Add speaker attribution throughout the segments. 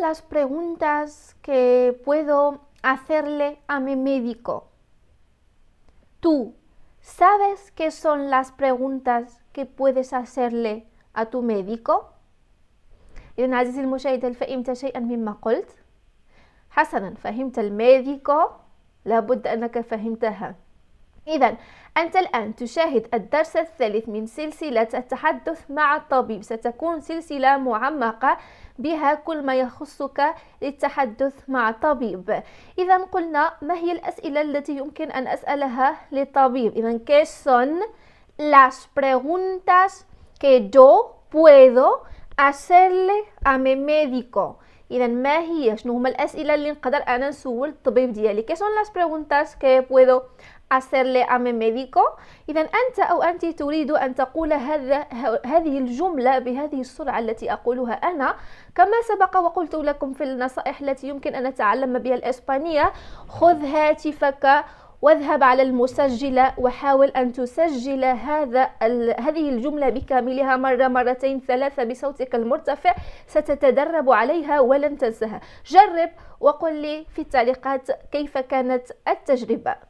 Speaker 1: las preguntas que puedo hacerle a mi médico? Tú, ¿sabes qué son las preguntas que puedes hacerle a tu médico? إذا عزيزي المشاهد هل فهمت شيئا مما قلت؟ حسنا فهمت الميديكو لابد أنك فهمتها إذا أنت الآن تشاهد الدرس الثالث من سلسلة التحدث مع الطبيب ستكون سلسلة معمقة بها كل ما يخصك للتحدث مع الطبيب إذا قلنا ما هي الأسئلة التي يمكن أن أسألها للطبيب إذا كيسون son las preguntas que yo puedo hacerle a mi médico اذا ما هي شنو هما الاسئله اللي نقدر انا نسول الطبيب ديالي كيسون لاس بريغونتاس كي بويدو hacerle a ميديكو إذا أنت أو أنت تريد أن تقول هذا هذه الجملة بهذه السرعة التي أقولها أنا كما سبق وقلت لكم في النصائح التي يمكن أن أتعلم بها الإسبانية خذ هاتفك واذهب على المسجلة وحاول أن تسجل هذا هذه الجملة بكاملها مرة مرتين ثلاثة بصوتك المرتفع ستتدرب عليها ولن تنسها جرب وقل لي في التعليقات كيف كانت التجربة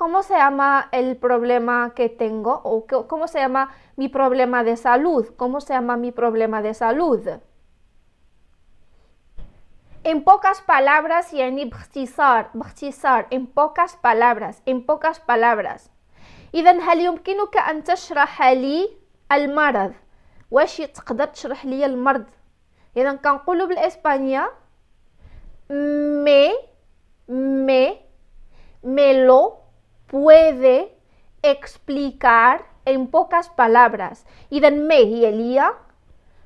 Speaker 1: ¿Cómo se llama el problema que tengo? ¿O cómo se llama mi problema de salud? ¿Cómo se llama mi problema de salud? En pocas palabras, yani باختصار باختصار en pocas palabras, en pocas palabras. إذا هل يمكنك أن تشرح لي المرض؟ واش تقدر تشرح لي المرض؟ إذا كنقولوا me, me, me ميلو puede explicar en pocas palabras y ما y elía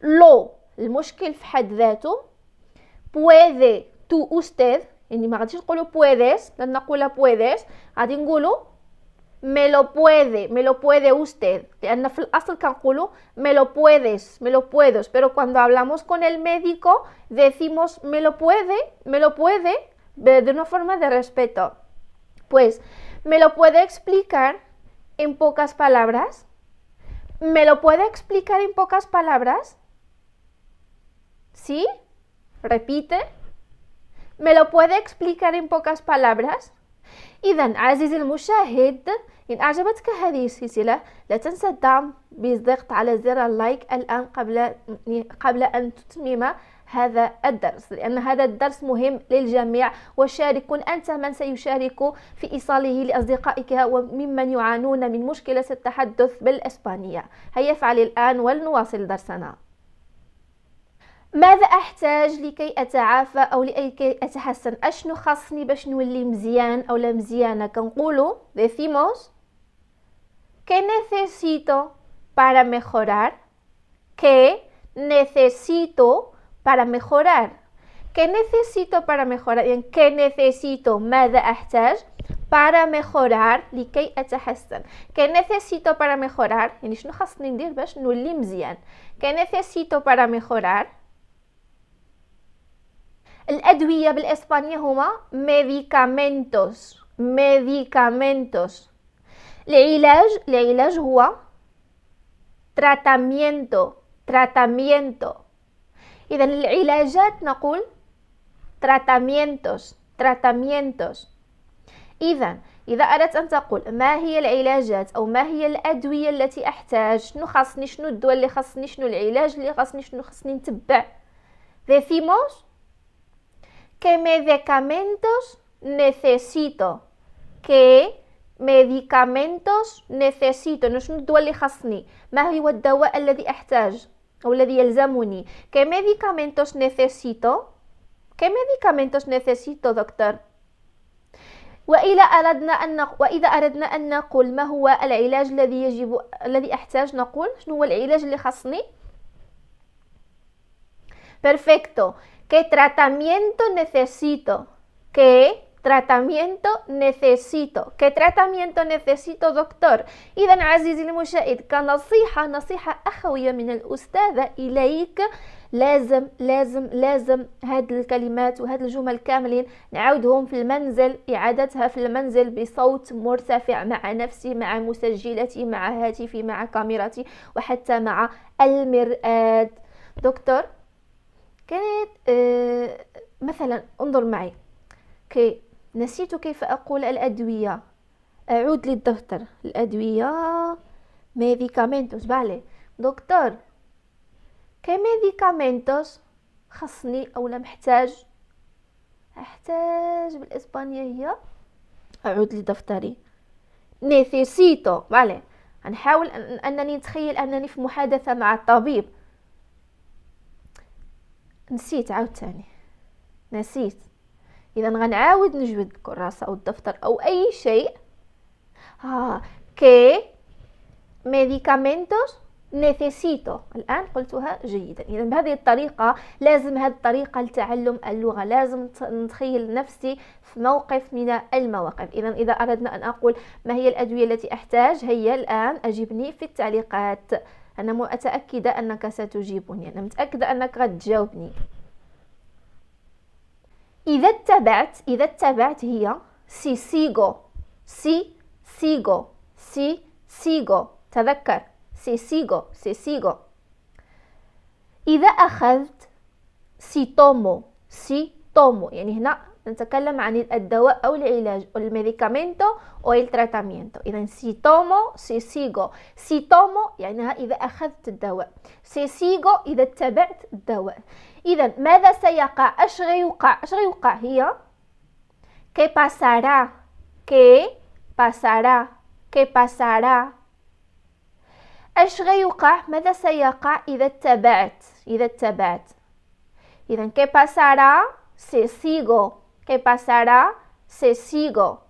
Speaker 1: lo el في حد ذاته puede tú usted en ما غاديش puedes la نقول puedes en me lo puede me lo puede usted لأن el cálculo me lo puedes me lo puedo pero cuando hablamos con el médico decimos me lo puede me lo puede de una forma de respeto pues ¿Me lo puede explicar en pocas palabras? ¿Me lo puede explicar en pocas palabras? ¿Sí? Repite. ¿Me lo puede explicar en pocas palabras? Y es el المشاهد إن أعجبتك هذه السلسلة لا تنسى الدعم بالضغط على زر اللايك الآن قبل قبل أن تتمم هذا الدرس لأن هذا الدرس مهم للجميع وشارك أنت من سيشارك في إيصاله لأصدقائك وممن يعانون من مشكلة التحدث بالإسبانية هيا فعل الآن ولنواصل درسنا ماذا احتاج لكي اتعافى او لكي اتحسن اشنو خاصني باش نولي مزيان او لا مزيانه كنقولوا decimos ¿Qué necesito para mejorar? ¿Qué necesito para mejorar? ¿Qué necesito para mejorar? ¿qué necesito? para mejorar ¿Qué necesito para mejorar ¿Qué necesito para mejorar en español español. medicamentos medicamentos العلاج العلاج هو تراتامينتو تراتامينتو اذا العلاجات نقول تراتامينتوس تراتامينتوس اذا اذا اردت ان تقول ما هي العلاجات او ما هي الادويه التي احتاج شنو خاصني شنو الدواء اللي خاصني شنو العلاج اللي خاصني شنو خاصني نتبع decimos que medicamentos necesito que medicamentos necesito شنو الدواء اللي خصني ما هو الدواء الذي احتاج او الذي يلزمني que medicamentos necesito que medicamentos necesito دكتور وإلى أردنا أن نق... وإذا أردنا أن نقول ما هو العلاج الذي يجب الذي أحتاج نقول شنو هو العلاج اللي خاصني perfecto que tratamiento necesito que تراتامينتو نيسيسيتو كي تراتامينتو نيسيسيتو دكتور اذا عزيزي المشاهد كنصيحه نصيحه اخويه من الاستاذه اليك لازم لازم لازم هاد الكلمات وهاد الجمل كاملين نعاودهم في المنزل اعادتها في المنزل بصوت مرتفع مع نفسي مع مسجلتي مع هاتفي مع كاميرتي وحتى مع المرآة دكتور كانت آه مثلا انظر معي كي نسيت كيف أقول الأدوية أعود للدفتر الأدوية ميديكامنتوس بالي دكتور كي ميديكامنتوس خصني أولا محتاج أحتاج بالإسبانية هي أعود لدفتري نيسيسيتو بالي نحاول أنني نتخيل أنني في محادثة مع الطبيب نسيت عاوتاني نسيت اذا غنعاود نجبد الكراسه او الدفتر او اي شيء ها كي ميديكامنتوس نيسيسيتو الان قلتها جيدا اذا بهذه الطريقه لازم هذه الطريقه لتعلم اللغه لازم نتخيل نفسي في موقف من المواقف اذا اذا اردنا ان اقول ما هي الادويه التي احتاج هيا الان اجبني في التعليقات انا متاكده انك ستجيبني انا متاكده انك غتجاوبني إذا اتبعت إذا اتبعت هي سي سيغو سي سيغو سي سيغو تذكر سي سيغو سي سيغو إذا أخذت سي تومو سي تومو يعني هنا نتكلم عن الدواء أو العلاج الميديكامينتو أو التراتامينتو إذا سي تومو سي سيغو سي تومو يعني إذا أخذت الدواء سي سيغو إذا اتبعت الدواء إذا ماذا سيقع أش غيوقع أش غيوقع هي كي باسارا كي باسارا كي باسارا اش غيوقع ماذا سيقع اذا اتبعت اذا اتبعت اذا كي باسارا سي سيغو ¿Qué pasará se sigo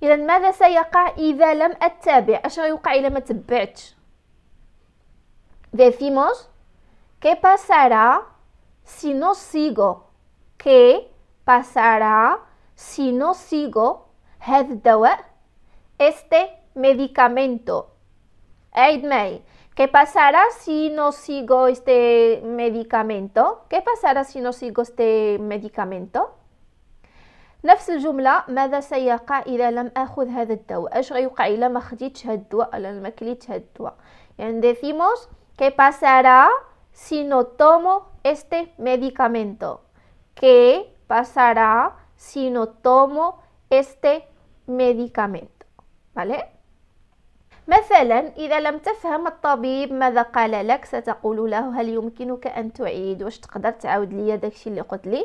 Speaker 1: Y ماذا سيقع إذا لم أتبع؟ اش decimos ¿qué pasará si no sigo ¿Qué este pasará si no sigo este medicamento ¿Qué pasará si no sigo este medicamento? ¿Qué pasará si no sigo este medicamento? نفس الجملة ماذا سيقع إذا لم أخذ هذا الدواء أش غيوقع إلا ما خديتش هاد الدواء ولا ما كليتش هاد الدواء يعني que pasará si no tomo este medicamento que pasará si no tomo este medicamento vale مثلا إذا لم تفهم الطبيب ماذا قال لك ستقول له هل يمكنك أن تعيد واش تقدر تعاود لي داكشي اللي قلت لي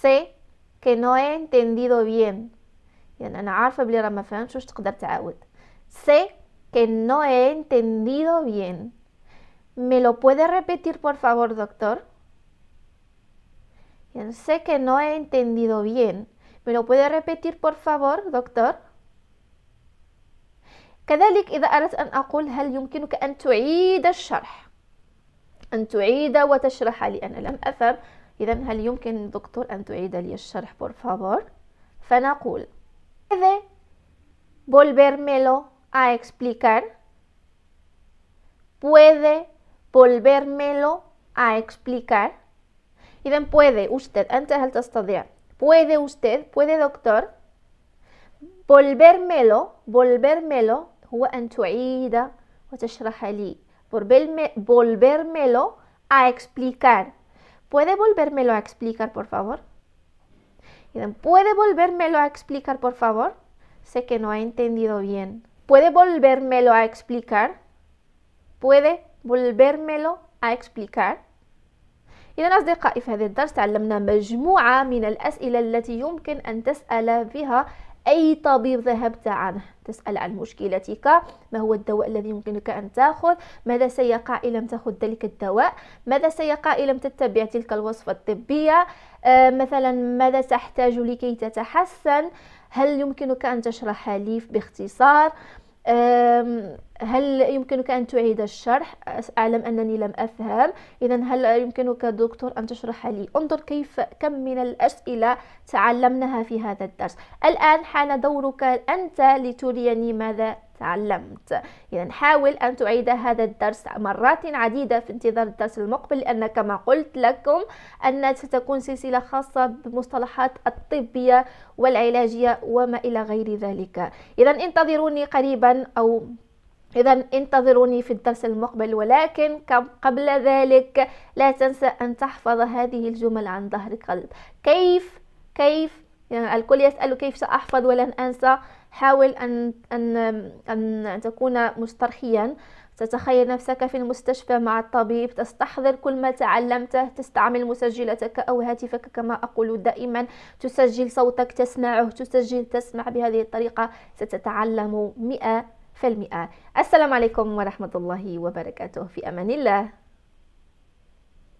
Speaker 1: sé que no he entendido bien يعني أنا عارفة بلي راه ما فهمتش واش تقدر تعاود sé que no he entendido bien ¿Me lo puede repetir por favor doctor? يعني sé que no he entendido bien ¿Me lo puede repetir por favor doctor? كذلك إذا أردت أن أقول هل يمكنك أن تعيد الشرح؟ أن تعيد وتشرح لي أنا لم أفهم إذا هل يمكن الدكتور أن تعيد لي الشرح بورفافور؟ فنقول puede volvérmelo a explicar puede volvérmelo a explicar إذا puede usted أنت هل تستطيع puede usted puede doctor volvérmelo volvérmelo هو أن تعيد وتشرح لي volvérmelo a explicar ¿Puede volvérmelo a explicar, por favor? ¿Puede volvérmelo a explicar, por favor? Sé que no ha entendido bien. ¿Puede volvérmelo a explicar? ¿Puede volvérmelo a explicar? إذا أصدقائي في هذا الدرس تعلمنا مجموعة من الأسئلة التي يمكن أن تسأل بها أي طبيب ذهبت عنه تسأل عن مشكلتك ما هو الدواء الذي يمكنك أن تأخذ ماذا سيقع إن لم تأخذ ذلك الدواء ماذا سيقع إن لم تتبع تلك الوصفة الطبية آه مثلا ماذا تحتاج لكي تتحسن هل يمكنك أن تشرح لي باختصار آه هل يمكنك أن تعيد الشرح أعلم أنني لم أفهم إذا هل يمكنك دكتور أن تشرح لي انظر كيف كم من الأسئلة تعلمناها في هذا الدرس الآن حان دورك أنت لتريني ماذا تعلمت إذا حاول أن تعيد هذا الدرس مرات عديدة في انتظار الدرس المقبل لأن كما قلت لكم أن ستكون سلسلة خاصة بمصطلحات الطبية والعلاجية وما إلى غير ذلك إذا انتظروني قريبا أو إذا انتظروني في الدرس المقبل ولكن قبل ذلك لا تنسى أن تحفظ هذه الجمل عن ظهر قلب كيف كيف يعني الكل يسأل كيف سأحفظ ولن أنسى حاول أن أن أن تكون مسترخيا تتخيل نفسك في المستشفى مع الطبيب تستحضر كل ما تعلمته تستعمل مسجلتك أو هاتفك كما أقول دائما تسجل صوتك تسمعه تسجل تسمع بهذه الطريقة ستتعلم مئة السلام عليكم ورحمة الله وبركاته في أمان الله